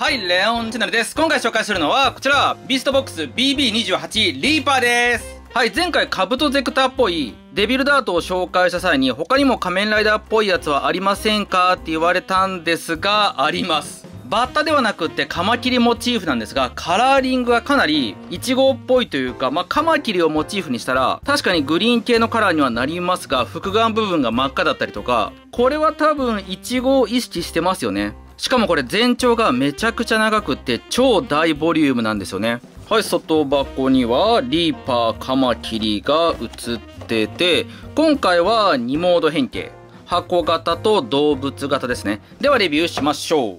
はい、レオンチャンネルです。今回紹介するのは、こちら、ビーストボックス BB28 リーパーです。はい、前回カブトゼクターっぽいデビルダートを紹介した際に、他にも仮面ライダーっぽいやつはありませんかって言われたんですが、あります。バッタではなくってカマキリモチーフなんですが、カラーリングがかなりイチゴっぽいというか、まあ、カマキリをモチーフにしたら、確かにグリーン系のカラーにはなりますが、複眼部分が真っ赤だったりとか、これは多分イチゴを意識してますよね。しかもこれ全長がめちゃくちゃ長くって超大ボリュームなんですよね。はい、外箱にはリーパーカマキリが映ってて、今回は2モード変形。箱型と動物型ですね。ではレビューしましょう。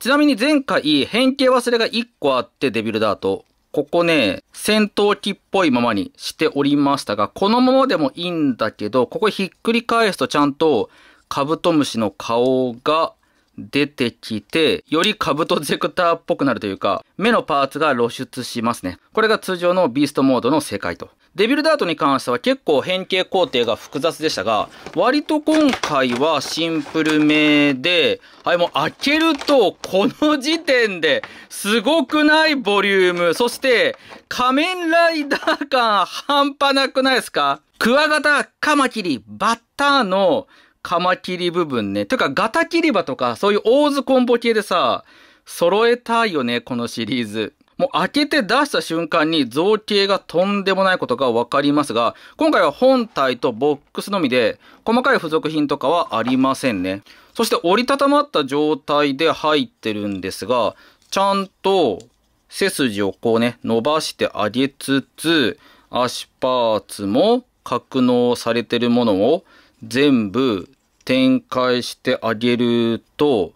ちなみに前回変形忘れが1個あってデビルダート。ここね、戦闘機っぽいままにしておりましたが、このままでもいいんだけど、ここひっくり返すとちゃんとカブトムシの顔が出てきて、よりカブトゼクターっぽくなるというか、目のパーツが露出しますね。これが通常のビーストモードの世界と。デビルダートに関しては結構変形工程が複雑でしたが、割と今回はシンプルめで、はい、もう開けると、この時点で、すごくないボリューム。そして、仮面ライダー感半端なくないですかクワガタ、カマキリ、バッターの、カマキリ部分ね。てか、ガタキリバとか、そういう大津コンボ系でさ、揃えたいよね、このシリーズ。もう開けて出した瞬間に造形がとんでもないことがわかりますが、今回は本体とボックスのみで、細かい付属品とかはありませんね。そして折りたたまった状態で入ってるんですが、ちゃんと背筋をこうね、伸ばしてあげつつ、足パーツも格納されてるものを全部展開してあげると、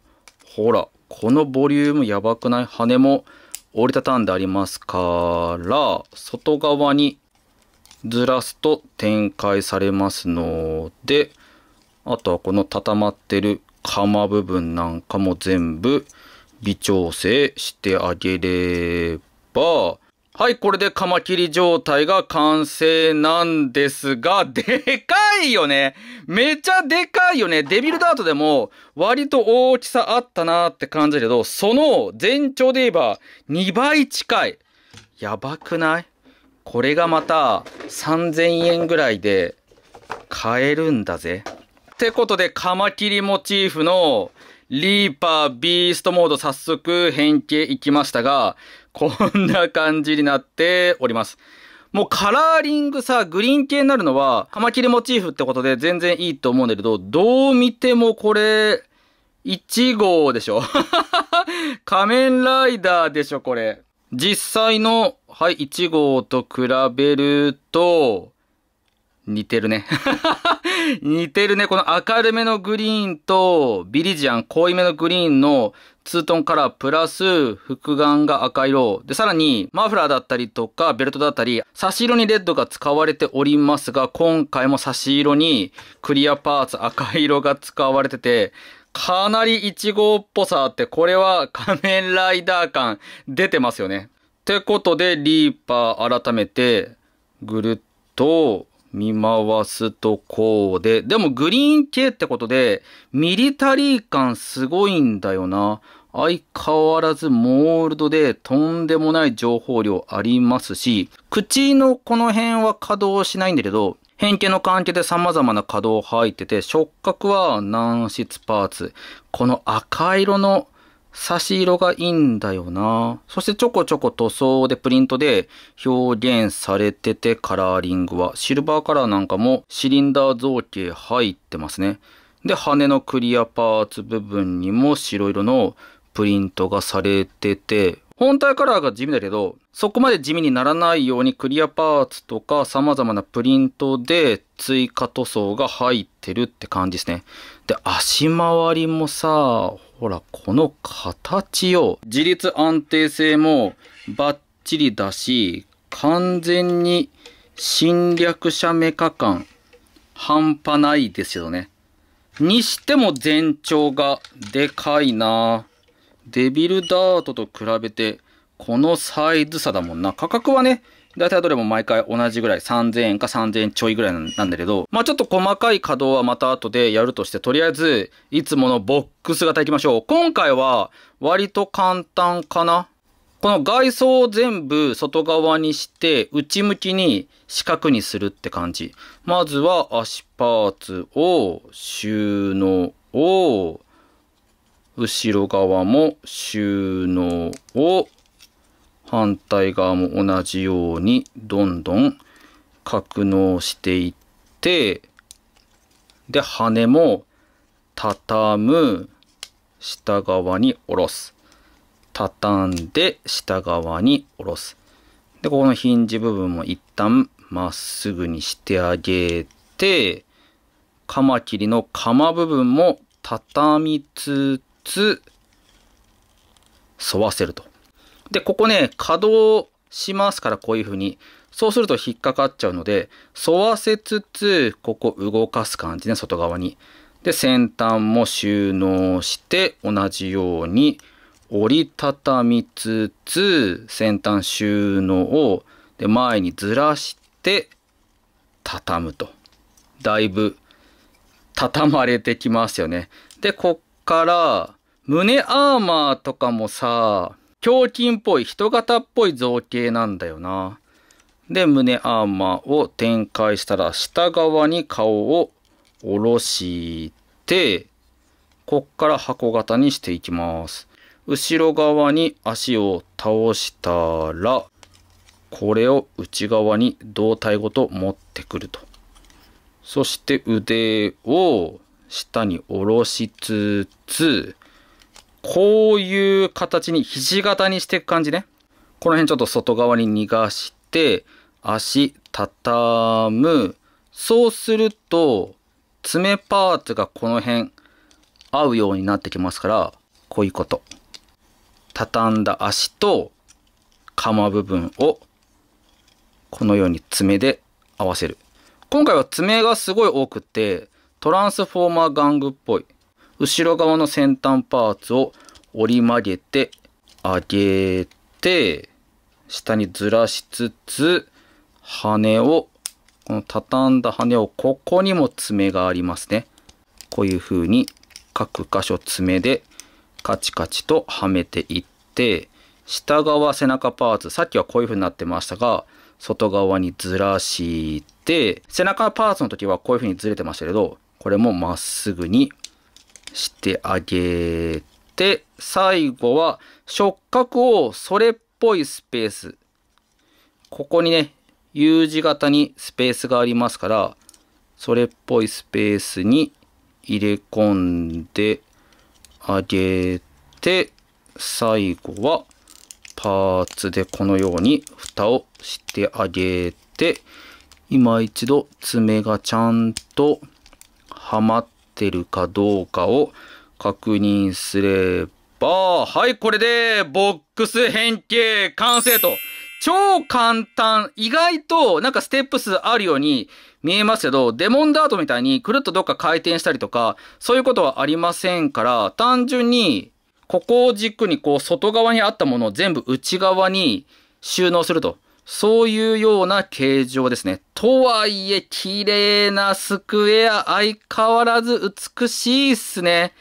ほら、このボリュームやばくない羽も折りたたんでありますから、外側にずらすと展開されますので、あとはこの畳まってる釜部分なんかも全部微調整してあげれば、はい、これでカマキリ状態が完成なんですが、でかいよねめちゃでかいよねデビルダートでも割と大きさあったなーって感じだけど、その全長で言えば2倍近い。やばくないこれがまた3000円ぐらいで買えるんだぜ。ってことで、カマキリモチーフのリーパービーストモード早速変形いきましたが、こんな感じになっております。もうカラーリングさ、グリーン系になるのは、カマキリモチーフってことで全然いいと思うんだけど、どう見てもこれ、1号でしょ 仮面ライダーでしょ、これ。実際の、はい、1号と比べると、似てるね。似てるね。この明るめのグリーンと、ビリジアン、濃いめのグリーンのツートンカラープラス、複眼が赤色。で、さらに、マフラーだったりとか、ベルトだったり、差し色にレッドが使われておりますが、今回も差し色に、クリアパーツ赤色が使われてて、かなりイチゴっぽさあって、これは仮面ライダー感出てますよね。ってことで、リーパー改めて、ぐるっと、見回すとこうで、でもグリーン系ってことで、ミリタリー感すごいんだよな。相変わらずモールドでとんでもない情報量ありますし、口のこの辺は稼働しないんだけど、変形の関係で様々な稼働入ってて、触覚は軟質パーツ。この赤色の差し色がいいんだよな。そしてちょこちょこ塗装でプリントで表現されててカラーリングは。シルバーカラーなんかもシリンダー造形入ってますね。で、羽のクリアパーツ部分にも白色のプリントがされてて、本体カラーが地味だけど、そこまで地味にならないようにクリアパーツとか様々なプリントで追加塗装が入ってるって感じですね。で、足回りもさ、ほら、この形を、自立安定性もバッチリだし、完全に侵略者メカ感、半端ないですよね。にしても全長がでかいなデビルダートと比べて、このサイズ差だもんな。価格はね、大体どれも毎回同じぐらい3000円か3000円ちょいぐらいなんだけど、まあちょっと細かい稼働はまた後でやるとして、とりあえず、いつものボックス型いきましょう。今回は割と簡単かな。この外装を全部外側にして、内向きに四角にするって感じ。まずは足パーツを収納を、後ろ側も収納を、反対側も同じようにどんどん格納していってで羽も畳む下側に下ろす畳んで下側に下ろすでここのヒンジ部分も一旦まっすぐにしてあげてカマキリの釜部分も畳みつつ沿わせると。で、ここね、稼働しますから、こういうふうに。そうすると引っかかっちゃうので、沿わせつつ、ここ動かす感じね、外側に。で、先端も収納して、同じように折りたたみつつ、先端収納を、で、前にずらして、畳むと。だいぶ、畳まれてきますよね。で、こっから、胸アーマーとかもさ、胸筋っぽい人型っぽい造形なんだよな。で、胸アーマーを展開したら、下側に顔を下ろして、こっから箱型にしていきます。後ろ側に足を倒したら、これを内側に胴体ごと持ってくると。そして腕を下に下ろしつつ、こういう形に、肘型にしていく感じね。この辺ちょっと外側に逃がして、足、畳む。そうすると、爪パーツがこの辺、合うようになってきますから、こういうこと。畳んだ足と、釜部分を、このように爪で合わせる。今回は爪がすごい多くて、トランスフォーマーガングっぽい。後ろ側の先端パーツを折り曲げて、上げて、下にずらしつつ、羽を、この畳んだ羽をここにも爪がありますね。こういう風に各箇所爪でカチカチとはめていって、下側背中パーツ、さっきはこういう風になってましたが、外側にずらして、背中パーツの時はこういう風にずれてましたけど、これもまっすぐにしてあげて、最後は触覚をそれっぽいスペース。ここにね、U 字型にスペースがありますから、それっぽいスペースに入れ込んであげて、最後はパーツでこのように蓋をしてあげて、今一度爪がちゃんとはまってるかどうかを確認すれば、はい、これで、ボックス変形完成と。超簡単。意外と、なんかステップ数あるように見えますけど、デモンダートみたいにくるっとどっか回転したりとか、そういうことはありませんから、単純に、ここを軸にこう外側にあったものを全部内側に収納すると。そういうような形状ですね。とはいえ、綺麗なスクエア、相変わらず美しいっすね。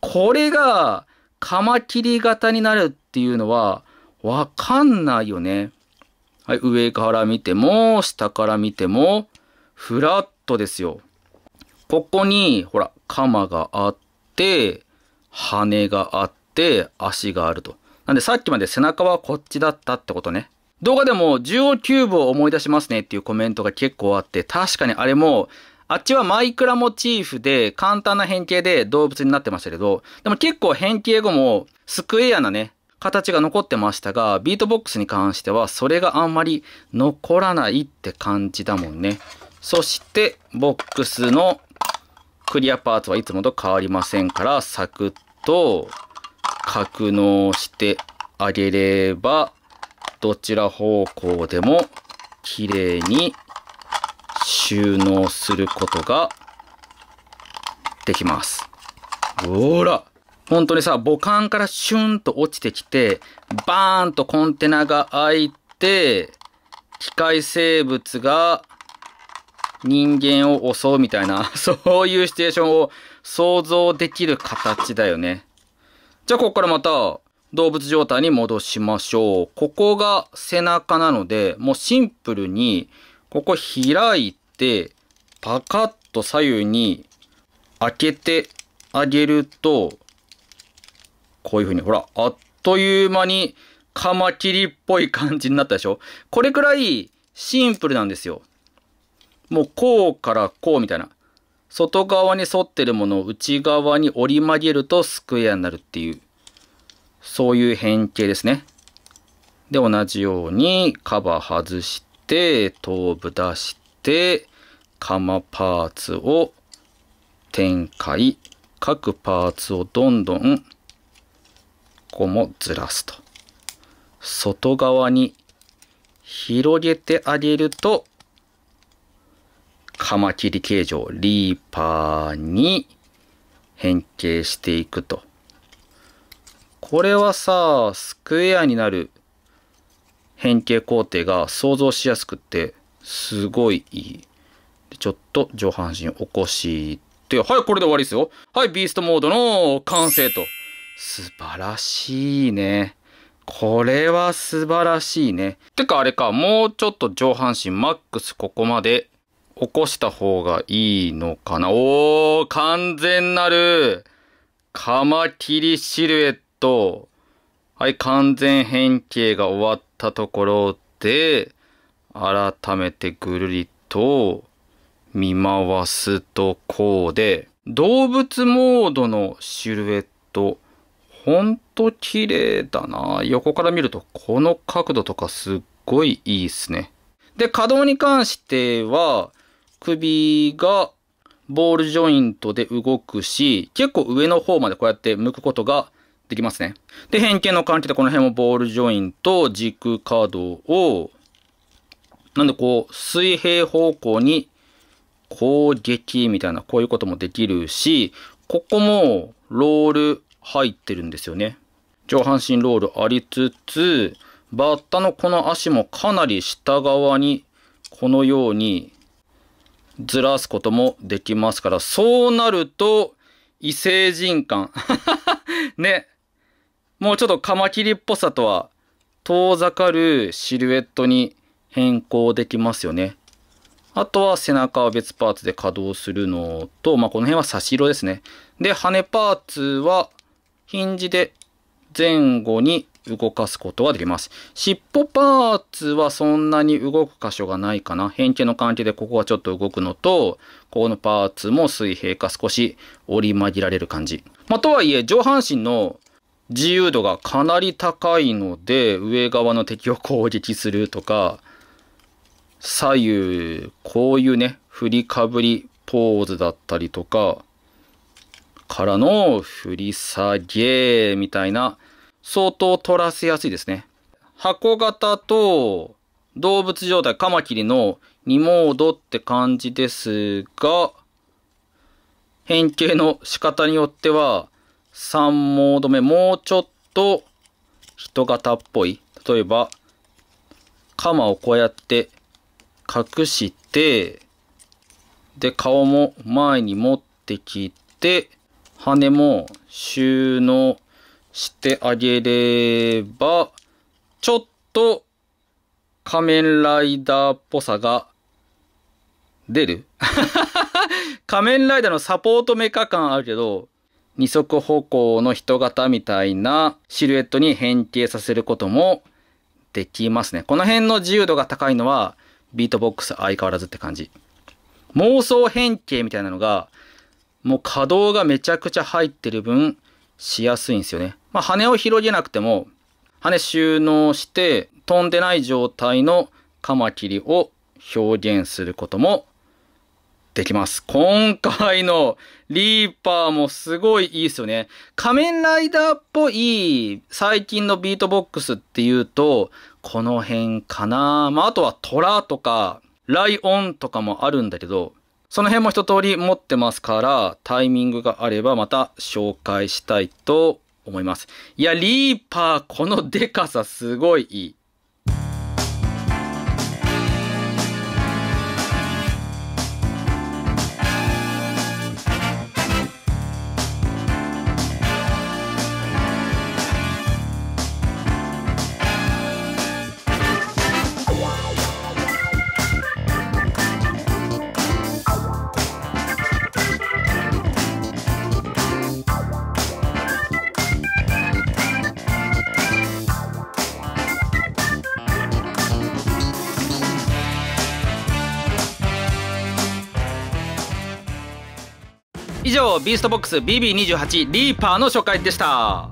これが、カマキリ型になるっていうのは、わかんないよね。はい、上から見ても、下から見ても、フラットですよ。ここに、ほら、鎌があって、羽があって、足があると。なんでさっきまで背中はこっちだったってことね。動画でも10キューブを思い出しますねっていうコメントが結構あって、確かにあれも、あっちはマイクラモチーフで簡単な変形で動物になってましたけど、でも結構変形後もスクエアなね、形が残ってましたが、ビートボックスに関してはそれがあんまり残らないって感じだもんね。そして、ボックスのクリアパーツはいつもと変わりませんから、サクッと格納してあげればどちら方向でも綺麗に収納することができます。ほら本当にさ、母艦からシュンと落ちてきて、バーンとコンテナが開いて、機械生物が人間を襲うみたいな、そういうシチュエーションを想像できる形だよね。じゃあ、ここからまた、動物状態に戻しましょう。ここが背中なので、もうシンプルに、ここ開いて、パカッと左右に開けてあげると、こういう風に、ほら、あっという間にカマキリっぽい感じになったでしょこれくらいシンプルなんですよ。もうこうからこうみたいな。外側に反ってるものを内側に折り曲げるとスクエアになるっていう。そういう変形ですね。で、同じようにカバー外して、頭部出して、釜パーツを展開。各パーツをどんどん、ここもずらすと。外側に広げてあげると、カマキリ形状、リーパーに変形していくと。これはさ、スクエアになる変形工程が想像しやすくて、すごいいい。ちょっと上半身起こして、はい、これで終わりですよ。はい、ビーストモードの完成と。素晴らしいね。これは素晴らしいね。てかあれか、もうちょっと上半身マックスここまで起こした方がいいのかな。おー、完全なる、カマキリシルエッと、はい、完全変形が終わったところで、改めてぐるりと見回すとこうで、動物モードのシルエット、ほんと綺麗だな。横から見るとこの角度とかすっごいいいっすね。で、可動に関しては、首がボールジョイントで動くし、結構上の方までこうやって向くことができますね。で、変形の関係でこの辺もボールジョイント、軸角を、なんでこう、水平方向に攻撃みたいな、こういうこともできるし、ここもロール入ってるんですよね。上半身ロールありつつ、バッタのこの足もかなり下側に、このようにずらすこともできますから、そうなると、異性人感。ね、もうちょっとカマキリっぽさとは遠ざかるシルエットに変更できますよね。あとは背中は別パーツで稼働するのと、まあ、この辺は差し色ですね。で、羽パーツはヒンジで前後に動かすことができます。尻尾パーツはそんなに動く箇所がないかな。変形の関係でここがちょっと動くのと、ここのパーツも水平か少し折り曲げられる感じ。まあ、とはいえ、上半身の自由度がかなり高いので上側の敵を攻撃するとか左右こういうね振りかぶりポーズだったりとかからの振り下げみたいな相当取らせやすいですね。箱型と動物状態カマキリの2モードって感じですが変形の仕方によっては3モード目、もうちょっと人型っぽい。例えば、鎌をこうやって隠して、で、顔も前に持ってきて、羽も収納してあげれば、ちょっと仮面ライダーっぽさが出る 仮面ライダーのサポートメカ感あるけど、二足歩行の人型みたいなシルエットに変形させることもできますね。この辺の自由度が高いのはビートボックス相変わらずって感じ。妄想変形みたいなのがもう可動がめちゃくちゃ入ってる分しやすいんですよね。まあ、羽を広げなくても羽収納して飛んでない状態のカマキリを表現することもできます。今回のリーパーもすごいいいですよね。仮面ライダーっぽい最近のビートボックスっていうと、この辺かな。まあ、あとはトラとか、ライオンとかもあるんだけど、その辺も一通り持ってますから、タイミングがあればまた紹介したいと思います。いや、リーパー、このデカさすごいいい。以上ビーストボックス BB28 リーパーの紹介でした